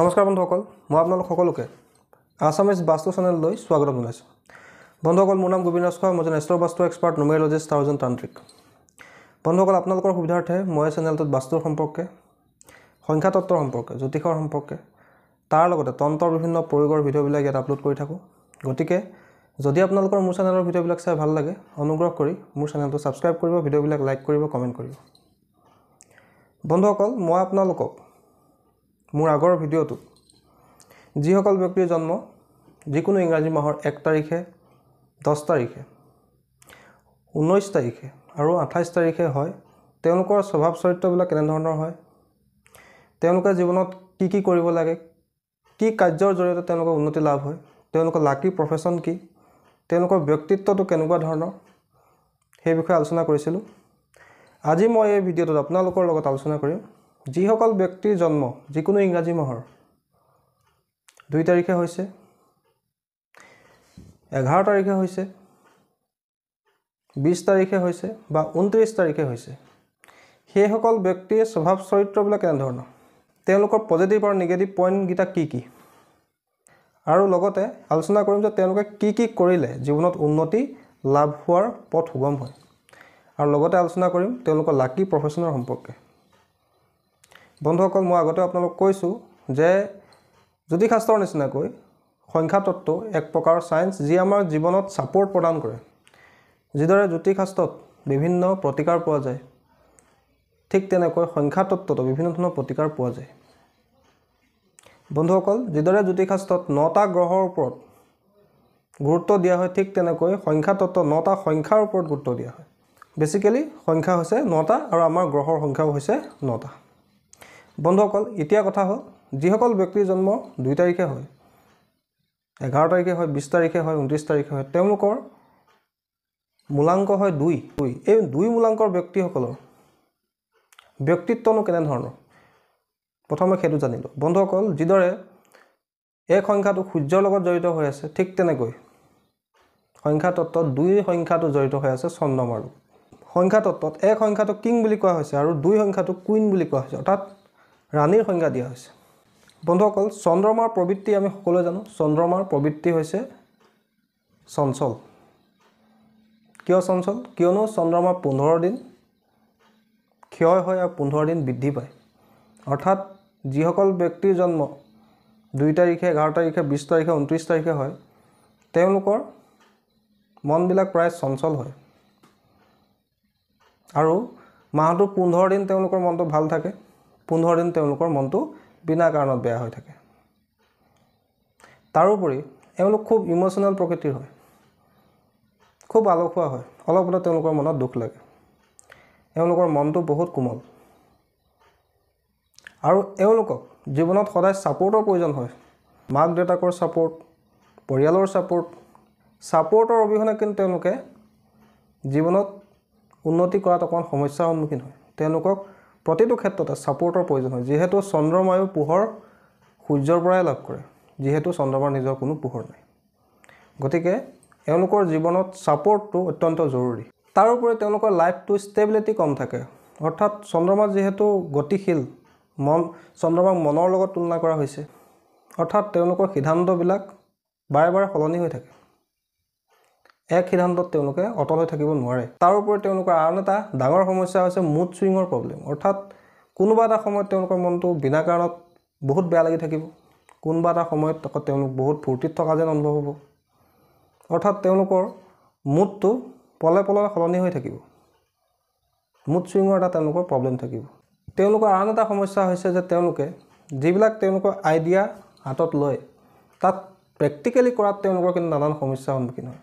নমস্কাৰ বন্ধুসকল মই আপোনালোক সকলোকে আছামিজ বাস্তু চেনেললৈ স্বাগতম জনাইছোঁ বন্ধুসকল মোৰ নাম গোবিন্দ ৰাজখোৱা মই এজন এষ্ট্ৰ বাস্তু এক্সপাৰ্ট নোমেৰলজিষ্ট আৰু এজন তান্ত্ৰিক বন্ধুসকল আপোনালোকৰ সুবিধাৰ্থে মই চেনেলটোত বাস্তুৰ সম্পৰ্কে সংখ্যাতত্বৰ সম্পৰ্কে জ্যোতিষৰ সম্পৰ্কে তাৰ লগতে তন্ত্ৰৰ বিভিন্ন প্ৰয়োগৰ ভিডিঅ'বিলাক ইয়াত আপলোড কৰি থাকোঁ গতিকে যদি আপোনালোকৰ মোৰ চেনেলৰ ভিডিঅ'বিলাক চাই ভাল লাগে অনুগ্ৰহ কৰি মোৰ চেনেলটো ছাবস্ক্ৰাইব কৰিব ভিডিঅ'বিলাক লাইক কৰিব কমেণ্ট কৰিব বন্ধুসকল মই আপোনালোকক মোৰ আগৰ ভিডিঅ'টোত যিসকল ব্যক্তিৰ জন্ম যিকোনো ইংৰাজী মাহৰ এক তাৰিখে দহ তাৰিখে ঊনৈছ তাৰিখে আৰু আঠাইছ তাৰিখে হয় তেওঁলোকৰ স্বভাৱ চৰিত্ৰবিলাক কেনেধৰণৰ হয় তেওঁলোকে জীৱনত কি কি কৰিব লাগে কি কাৰ্যৰ জৰিয়তে তেওঁলোকৰ উন্নতি লাভ হয় তেওঁলোকৰ লাকি প্ৰফেশ্যন কি তেওঁলোকৰ ব্যক্তিত্বটো কেনেকুৱা ধৰণৰ সেই বিষয়ে আলোচনা কৰিছিলোঁ আজি মই এই ভিডিঅ'টোত আপোনালোকৰ লগত আলোচনা কৰিম যিসকল ব্যক্তিৰ জন্ম যিকোনো ইংৰাজী মাহৰ দুই তাৰিখে হৈছে এঘাৰ তাৰিখে হৈছে বিছ তাৰিখে হৈছে বা ঊনত্ৰিছ তাৰিখে হৈছে সেইসকল ব্যক্তিৰ স্বভাৱ চৰিত্ৰবিলাক কেনেধৰণৰ তেওঁলোকৰ পজিটিভ আৰু নিগেটিভ পইণ্টকেইটা কি কি আৰু লগতে আলোচনা কৰিম যে তেওঁলোকে কি কি কৰিলে জীৱনত উন্নতি লাভ হোৱাৰ পথ সুগম হয় আৰু লগতে আলোচনা কৰিম তেওঁলোকৰ লাকি প্ৰফেশ্যনৰ সম্পৰ্কে বন্ধুসকল মই আগতে আপোনালোক কৈছোঁ যে জ্যোতিষাস্ত্ৰৰ নিচিনাকৈ সংখ্যাতত্ব এক প্ৰকাৰৰ চায়েন্স যি আমাৰ জীৱনত ছাপৰ্ট প্ৰদান কৰে যিদৰে জ্যোতিষাস্ত্ৰত বিভিন্ন প্ৰতিকাৰ পোৱা যায় ঠিক তেনেকৈ সংখ্যাতত্বতো বিভিন্ন ধৰণৰ প্ৰতিকাৰ পোৱা যায় বন্ধুসকল যিদৰে জ্যোতিষাস্ত্ৰত নটা গ্ৰহৰ ওপৰত গুৰুত্ব দিয়া হয় ঠিক তেনেকৈ সংখ্যাতত্ব নটা সংখ্যাৰ ওপৰত গুৰুত্ব দিয়া হয় বেচিকেলি সংখ্যা হৈছে নটা আৰু আমাৰ গ্ৰহৰ সংখ্যাও হৈছে নটা বন্ধুসকল এতিয়া কথা হ'ল যিসকল ব্যক্তিৰ জন্ম দুই তাৰিখে হয় এঘাৰ তাৰিখে হয় বিছ তাৰিখে হয় ঊনত্ৰিছ তাৰিখে হয় তেওঁলোকৰ মূলাংক হয় দুই দুই এই দুই মূলাংকৰ ব্যক্তিসকলৰ ব্যক্তিত্বনো কেনেধৰণৰ প্ৰথমে সেইটো জানিলোঁ বন্ধুসকল যিদৰে এক সংখ্যাটো সূৰ্যৰ লগত জড়িত হৈ আছে ঠিক তেনেকৈ সংখ্যাতত্বত দুই সংখ্যাটো জড়িত হৈ আছে চন্দ্ৰমাৰ লগত সংখ্যাতত্বত এক সংখ্যাটো কিং বুলি কোৱা হৈছে আৰু দুই সংখ্যাটো কুইন বুলি কোৱা হৈছে অৰ্থাৎ ৰাণীৰ সংজ্ঞা দিয়া হৈছে বন্ধুসকল চন্দ্ৰমাৰ প্ৰবৃত্তি আমি সকলোৱে জানো চন্দ্ৰমাৰ প্ৰবৃত্তি হৈছে চঞ্চল কিয় চঞ্চল কিয়নো চন্দ্ৰমা পোন্ধৰ দিন ক্ষয় হয় আৰু পোন্ধৰ দিন বৃদ্ধি পায় অৰ্থাৎ যিসকল ব্যক্তিৰ জন্ম দুই তাৰিখে এঘাৰ তাৰিখে বিছ তাৰিখে ঊনত্ৰিছ তাৰিখে হয় তেওঁলোকৰ মনবিলাক প্ৰায় চঞ্চল হয় আৰু মাহটো পোন্ধৰ দিন তেওঁলোকৰ মনটো ভাল থাকে পোন্ধৰ দিন তেওঁলোকৰ মনটো বিনা কাৰণত বেয়া হৈ থাকে তাৰোপৰি এওঁলোক খুব ইম'শ্যনেল প্ৰকৃতিৰ হয় খুব আলসুৱা হয় অলপ অলপ তেওঁলোকৰ মনত দুখ লাগে এওঁলোকৰ মনটো বহুত কোমল আৰু এওঁলোকক জীৱনত সদায় ছাপৰ্টৰ প্ৰয়োজন হয় মাক দেউতাকৰ ছাপৰ্ট পৰিয়ালৰ ছাপৰ্ট ছাপোৰ্টৰ অবিহনে কিন্তু তেওঁলোকে জীৱনত উন্নতি কৰাত অকণমান সমস্যাৰ সন্মুখীন হয় তেওঁলোকক প্ৰতিটো ক্ষেত্ৰতে ছাপৰ্টৰ প্ৰয়োজন হয় যিহেতু চন্দ্ৰমায়ো পোহৰ সূৰ্যৰ পৰাই লাভ কৰে যিহেতু চন্দ্ৰমাৰ নিজৰ কোনো পোহৰ নাই গতিকে এওঁলোকৰ জীৱনত ছাপৰ্টটো অত্যন্ত জৰুৰী তাৰোপৰি তেওঁলোকৰ লাইফটো ষ্টেবিলিটি কম থাকে অৰ্থাৎ চন্দ্ৰমা যিহেতু গতিশীল মন চন্দ্ৰমাক মনৰ লগত তুলনা কৰা হৈছে অৰ্থাৎ তেওঁলোকৰ সিদ্ধান্তবিলাক বাৰে বাৰে সলনি হৈ থাকে এক সিদ্ধান্তত তেওঁলোকে অটল হৈ থাকিব নোৱাৰে তাৰ উপৰি তেওঁলোকৰ আন এটা ডাঙৰ সমস্যা হৈছে মুড চুইঙৰ প্ৰব্লেম অৰ্থাৎ কোনোবা এটা সময়ত তেওঁলোকৰ মনটো বিনা কাৰণত বহুত বেয়া লাগি থাকিব কোনোবা এটা সময়ত তেওঁলোক বহুত ফূৰ্তিত থকা যেন অনুভৱ হ'ব অৰ্থাৎ তেওঁলোকৰ মুডটো পলে পলে সলনি হৈ থাকিব মুড চুইঙৰ এটা তেওঁলোকৰ প্ৰব্লেম থাকিব তেওঁলোকৰ আন এটা সমস্যা হৈছে যে তেওঁলোকে যিবিলাক তেওঁলোকৰ আইডিয়া হাতত লয় তাত প্ৰেক্টিকেলি কৰাত তেওঁলোকৰ কিন্তু নানান সমস্যাৰ সন্মুখীন হয়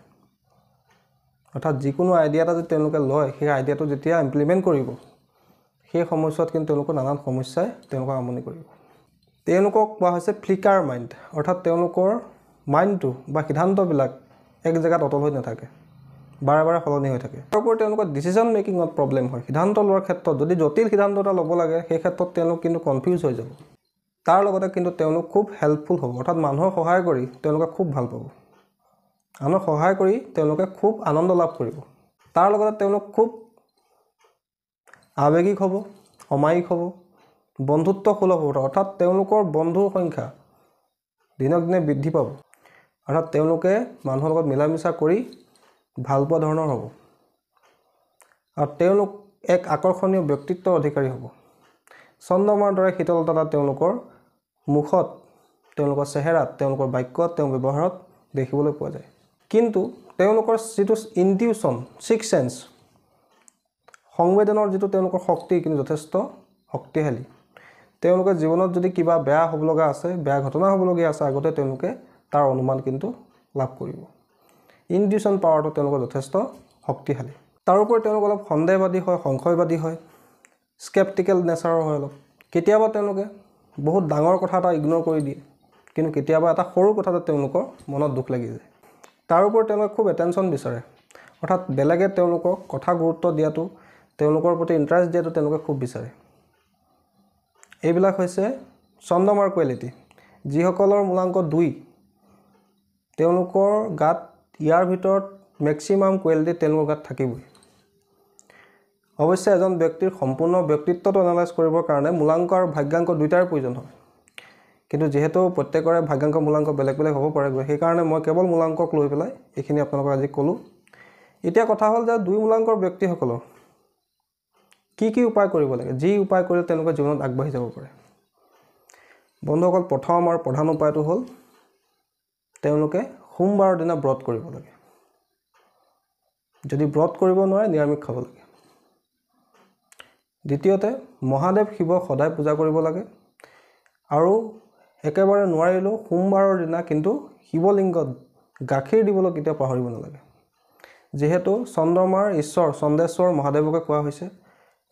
অৰ্থাৎ যিকোনো আইডিয়া এটা যদি তেওঁলোকে লয় সেই আইডিয়াটো যেতিয়া ইমপ্লিমেণ্ট কৰিব সেই সময়ছোৱাত কিন্তু তেওঁলোকৰ নানান সমস্যাই তেওঁলোকক আমনি কৰিব তেওঁলোকক কোৱা হৈছে ফ্লিকাৰ মাইণ্ড অৰ্থাৎ তেওঁলোকৰ মাইণ্ডটো বা সিদ্ধান্তবিলাক এক জেগাত অটল হৈ নাথাকে বাৰে বাৰে সলনি হৈ থাকে তাৰ তাৰোপৰি তেওঁলোকৰ ডিচিশ্যন মেকিঙত প্ৰব্লেম হয় সিদ্ধান্ত লোৱাৰ ক্ষেত্ৰত যদি জটিল সিদ্ধান্ত এটা ল'ব লাগে সেই ক্ষেত্ৰত তেওঁলোক কিন্তু কনফিউজ হৈ যাব তাৰ লগতে কিন্তু তেওঁলোক খুব হেল্পফুল হ'ব অৰ্থাৎ মানুহক সহায় কৰি তেওঁলোকে খুব ভাল পাব আনক সহায় কৰি তেওঁলোকে খুব আনন্দ লাভ কৰিব তাৰ লগতে তেওঁলোক খুব আৱেগিক হ'ব অমায়িক হ'ব বন্ধুত্ব সুলভ হ'ব অৰ্থাৎ তেওঁলোকৰ বন্ধুৰ সংখ্যা দিনক দিনে বৃদ্ধি পাব অৰ্থাৎ তেওঁলোকে মানুহৰ লগত মিলা মিছা কৰি ভাল পোৱা ধৰণৰ হ'ব আৰু তেওঁলোক এক আকৰ্ষণীয় ব্যক্তিত্বৰ অধিকাৰী হ'ব চন্দ্ৰমাৰ দৰে শীতলতা তেওঁলোকৰ মুখত তেওঁলোকৰ চেহেৰাত তেওঁলোকৰ বাক্যত তেওঁ ব্যৱহাৰত দেখিবলৈ পোৱা যায় কিন্তু তেওঁলোকৰ যিটো ইনটিউশ্যন ছিক্স চেঞ্চ সংবেদনৰ যিটো তেওঁলোকৰ শক্তি কিন্তু যথেষ্ট শক্তিশালী তেওঁলোকে জীৱনত যদি কিবা বেয়া হ'ব লগা আছে বেয়া ঘটনা হ'বলগীয়া আছে আগতে তেওঁলোকে তাৰ অনুমান কিন্তু লাভ কৰিব ইনটিউশ্যন পাৱাৰটো তেওঁলোকৰ যথেষ্ট শক্তিশালী তাৰোপৰি তেওঁলোক অলপ সন্দেহবাদী হয় সংশয়বাদী হয় স্কেপটিকেল নেচাৰৰ হয় অলপ কেতিয়াবা তেওঁলোকে বহুত ডাঙৰ কথা এটা ইগন'ৰ কৰি দিয়ে কিন্তু কেতিয়াবা এটা সৰু কথাতে তেওঁলোকৰ মনত দুখ লাগি যায় তাৰ ওপৰত তেওঁলোকে খুব এটেনশ্যন বিচাৰে অৰ্থাৎ বেলেগে তেওঁলোকক কথা গুৰুত্ব দিয়াটো তেওঁলোকৰ প্ৰতি ইণ্টাৰেষ্ট দিয়াটো তেওঁলোকে খুব বিচাৰে এইবিলাক হৈছে চন্দ্ৰমাৰ কোৱালিটি যিসকলৰ মূলাংক দুই তেওঁলোকৰ গাত ইয়াৰ ভিতৰত মেক্সিমাম কোৱালিটি তেওঁলোকৰ গাত থাকিবই অৱশ্যে এজন ব্যক্তিৰ সম্পূৰ্ণ ব্যক্তিত্বটো এনালাইজ কৰিবৰ কাৰণে মূলাংক আৰু ভাগ্যাংক দুয়োটাৰ প্ৰয়োজন হয় কিন্তু যিহেতু প্ৰত্যেকৰে ভাগ্যাংক মূলাংক বেলেগ বেলেগ হ'ব পাৰেগৈ সেইকাৰণে মই কেৱল মূলাংকক লৈ পেলাই এইখিনি আপোনালোকক আজি ক'লোঁ এতিয়া কথা হ'ল যে দুই মূলাংকৰ ব্যক্তিসকলক কি কি উপায় কৰিব লাগে যি উপায় কৰিলে তেওঁলোকে জীৱনত আগবাঢ়ি যাব পাৰে বন্ধুসকল প্ৰথম আৰু প্ৰধান উপায়টো হ'ল তেওঁলোকে সোমবাৰৰ দিনা ব্ৰত কৰিব লাগে যদি ব্ৰত কৰিব নোৱাৰে নিৰামিষ খাব লাগে দ্বিতীয়তে মহাদেৱ শিৱক সদায় পূজা কৰিব লাগে আৰু একেবাৰে নোৱাৰিলেও সোমবাৰৰ দিনা কিন্তু শিৱলিংগত গাখীৰ দিবলৈ কেতিয়াও পাহৰিব নালাগে যিহেতু চন্দ্ৰমাৰ ঈশ্বৰ চন্দ্ৰেশ্বৰ মহাদেৱকে কোৱা হৈছে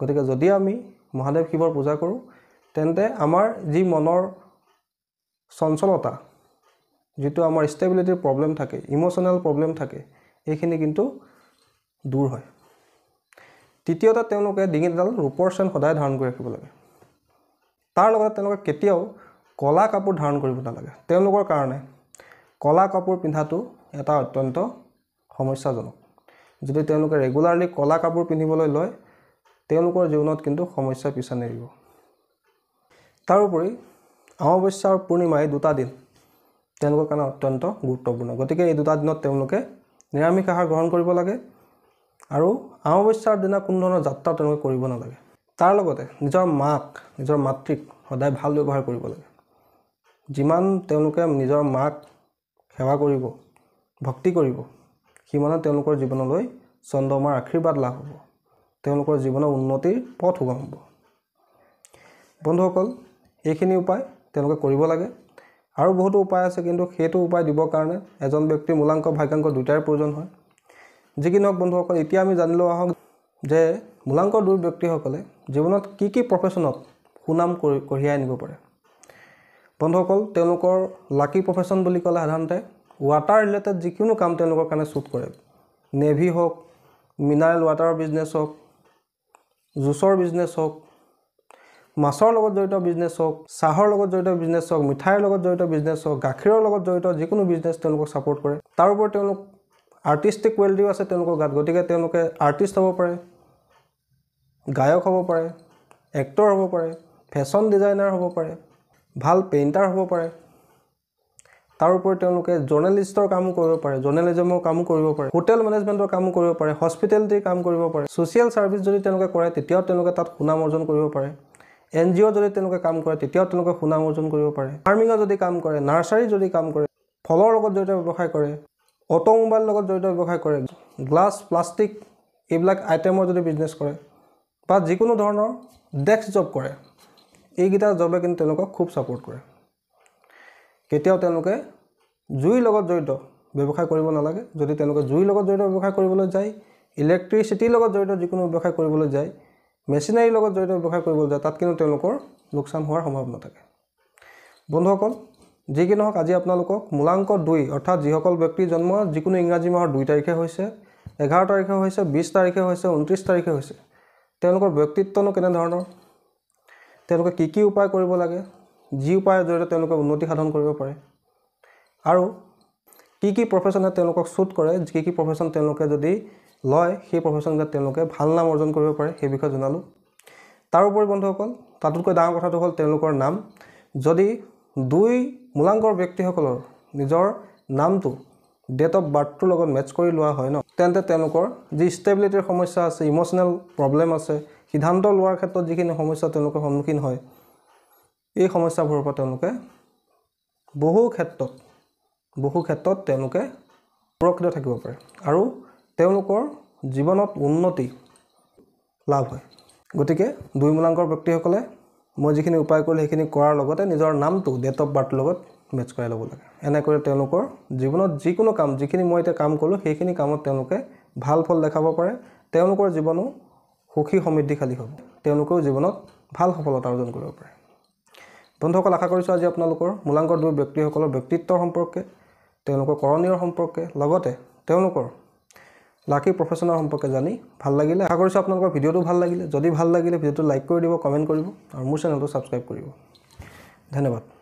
গতিকে যদি আমি মহাদেৱ শিৱৰ পূজা কৰোঁ তেন্তে আমাৰ যি মনৰ চঞ্চলতা যিটো আমাৰ ষ্টেবিলিটিৰ প্ৰব্লেম থাকে ইম'চনেল প্ৰব্লেম থাকে এইখিনি কিন্তু দূৰ হয় তৃতীয়তে তেওঁলোকে ডিঙিত এডাল ৰূপৰ চেন সদায় ধাৰণ কৰি ৰাখিব লাগে তাৰ লগতে তেওঁলোকে কেতিয়াও কলা কাপোৰ ধাৰণ কৰিব নালাগে তেওঁলোকৰ কাৰণে কলা কাপোৰ পিন্ধাটো এটা অত্যন্ত সমস্যাজনক যদি তেওঁলোকে ৰেগুলাৰলি কলা কাপোৰ পিন্ধিবলৈ লয় তেওঁলোকৰ জীৱনত কিন্তু সমস্যা পিছা নেৰিব তাৰোপৰি অমাৱস্যা আৰু পূৰ্ণিমা এই দুটা দিন তেওঁলোকৰ কাৰণে অত্যন্ত গুৰুত্বপূৰ্ণ গতিকে এই দুটা দিনত তেওঁলোকে নিৰামিষ আহাৰ গ্ৰহণ কৰিব লাগে আৰু অমাৱস্যাৰ দিনা কোনো ধৰণৰ যাত্ৰা তেওঁলোকে কৰিব নালাগে তাৰ লগতে নিজৰ মাক নিজৰ মাতৃক সদায় ভাল ব্যৱহাৰ কৰিব লাগে যিমান তেওঁলোকে নিজৰ মাক সেৱা কৰিব ভক্তি কৰিব সিমানে তেওঁলোকৰ জীৱনলৈ চন্দ্ৰমাৰ আশীৰ্বাদ লাভ হ'ব তেওঁলোকৰ জীৱনৰ উন্নতিৰ পথ সুগম হ'ব বন্ধুসকল এইখিনি উপায় তেওঁলোকে কৰিব লাগে আৰু বহুতো উপায় আছে কিন্তু সেইটো উপায় দিবৰ কাৰণে এজন ব্যক্তিৰ মূলাংক ভাগ্যাংক দুয়োটাৰে প্ৰয়োজন হয় যি কি নহওক বন্ধুসকল এতিয়া আমি জানিলোঁ আহক যে মূলাংক দুই ব্যক্তিসকলে জীৱনত কি কি প্ৰফেশ্যনত সুনাম কৰি কঢ়িয়াই আনিব পাৰে বন্ধুসকল তেওঁলোকৰ লাকি প্ৰফেশ্যন বুলি ক'লে সাধাৰণতে ৱাটাৰ ৰিলেটেড যিকোনো কাম তেওঁলোকৰ কাৰণে শ্বুট কৰে নেভি হওক মিনাৰেল ৱাটাৰৰ বিজনেছ হওক জুচৰ বিজনেছ হওক মাছৰ লগত জড়িত বিজনেছ হওক চাহৰ লগত জড়িত বিজনেছ হওক মিঠাইৰ লগত জড়িত বিজনেছ হওক গাখীৰৰ লগত জড়িত যিকোনো বিজনেছ তেওঁলোকক ছাপোৰ্ট কৰে তাৰ ওপৰত তেওঁলোক আৰ্টিষ্টিক কোৱালিটিও আছে তেওঁলোকৰ গাত গতিকে তেওঁলোকে আৰ্টিষ্ট হ'ব পাৰে গায়ক হ'ব পাৰে এক্টৰ হ'ব পাৰে ফেশ্বন ডিজাইনাৰ হ'ব পাৰে ভাল পেইণ্টাৰ হ'ব পাৰে তাৰ উপৰি তেওঁলোকে জাৰ্নেলিষ্টৰ কামো কৰিব পাৰে জাৰ্নেলিজমৰ কামো কৰিব পাৰে হোটেল মেনেজমেণ্টৰ কামো কৰিব পাৰে হস্পিটেলিটিৰ কাম কৰিব পাৰে ছ'চিয়েল ছাৰ্ভিচ যদি তেওঁলোকে কৰে তেতিয়াও তেওঁলোকে তাত সুনাম অৰ্জন কৰিব পাৰে এন জি অ' যদি তেওঁলোকে কাম কৰে তেতিয়াও তেওঁলোকে সুনাম অৰ্জন কৰিব পাৰে ফাৰ্মিঙৰ যদি কাম কৰে নাৰ্চাৰী যদি কাম কৰে ফলৰ লগত জড়িত ব্যৱসায় কৰে অট'মোবাইল লগত জড়িত ব্যৱসায় কৰে গ্লাছ প্লাষ্টিক এইবিলাক আইটেমৰ যদি বিজনেছ কৰে বা যিকোনো ধৰণৰ ডেস্ক জব কৰে এইকেইটা জবে কিন্তু তেওঁলোকক খুব ছাপৰ্ট কৰে কেতিয়াও তেওঁলোকে জুইৰ লগত জড়িত ব্যৱসায় কৰিব নালাগে যদি তেওঁলোকে জুইৰ লগত জড়িত ব্যৱসায় কৰিবলৈ যায় ইলেক্ট্ৰিচিটিৰ লগত জড়িত যিকোনো ব্যৱসায় কৰিবলৈ যায় মেচিনাৰীৰ লগত জড়িত ব্যৱসায় কৰিবলৈ যায় তাত কিন্তু তেওঁলোকৰ লোকচান হোৱাৰ সম্ভাৱনা থাকে বন্ধুসকল যি কি নহওক আজি আপোনালোকক মূলাংক দুই অৰ্থাৎ যিসকল ব্যক্তিৰ জন্ম যিকোনো ইংৰাজী মাহৰ দুই তাৰিখে হৈছে এঘাৰ তাৰিখে হৈছে বিছ তাৰিখে হৈছে ঊনত্ৰিছ তাৰিখে হৈছে তেওঁলোকৰ ব্যক্তিত্বনো কেনেধৰণৰ তেওঁলোকে কি কি উপায় কৰিব লাগে যি উপায়ৰ জৰিয়তে তেওঁলোকে উন্নতি সাধন কৰিব পাৰে আৰু কি কি প্ৰফেশ্যনে তেওঁলোকক শ্বুট কৰে কি কি প্ৰফেশ্যন তেওঁলোকে যদি লয় সেই প্ৰফেশ্যনবিলাক তেওঁলোকে ভাল নাম অৰ্জন কৰিব পাৰে সেই বিষয়ে জনালোঁ তাৰোপৰি বন্ধুসকল তাতোতকৈ ডাঙৰ কথাটো হ'ল তেওঁলোকৰ নাম যদি দুই মূলাংকৰ ব্যক্তিসকলৰ নিজৰ নামটো ডেট অফ বাৰ্থটোৰ লগত মেটছ কৰি লোৱা হয় ন তেন্তে তেওঁলোকৰ যি ষ্টেবিলিটিৰ সমস্যা আছে ইম'চনেল প্ৰব্লেম আছে সিদ্ধান্ত লোৱাৰ ক্ষেত্ৰত যিখিনি সমস্যা তেওঁলোকৰ সন্মুখীন হয় এই সমস্যাবোৰৰ পৰা তেওঁলোকে বহু ক্ষেত্ৰত বহু ক্ষেত্ৰত তেওঁলোকে সুৰক্ষিত থাকিব পাৰে আৰু তেওঁলোকৰ জীৱনত উন্নতি লাভ হয় গতিকে দুই মূলাংকৰ ব্যক্তিসকলে মই যিখিনি উপায় কৰিলোঁ সেইখিনি কৰাৰ লগতে নিজৰ নামটো ডেট অফ বাৰ্থৰ লগত মেটছ কৰাই ল'ব লাগে এনেকৈ তেওঁলোকৰ জীৱনত যিকোনো কাম যিখিনি মই এতিয়া কাম কৰিলোঁ সেইখিনি কামত তেওঁলোকে ভাল ফল দেখাব পাৰে তেওঁলোকৰ জীৱনো সুখী সমৃদ্ধিশালী হ'ব তেওঁলোকেও জীৱনত ভাল সফলতা অৰ্জন কৰিব পাৰে বন্ধুসকল আশা কৰিছোঁ আজি আপোনালোকৰ মূলাংকৰ দুই ব্যক্তিসকলৰ ব্যক্তিত্বৰ সম্পৰ্কে তেওঁলোকৰ কৰণীয়ৰ সম্পৰ্কে লগতে তেওঁলোকৰ লাকি প্ৰফেশ্যনৰ সম্পৰ্কে জানি ভাল লাগিলে আশা কৰিছোঁ আপোনালোকৰ ভিডিঅ'টো ভাল লাগিলে যদি ভাল লাগিলে ভিডিঅ'টো লাইক কৰি দিব কমেণ্ট কৰিব আৰু মোৰ চেনেলটো ছাবস্ক্ৰাইব কৰিব ধন্যবাদ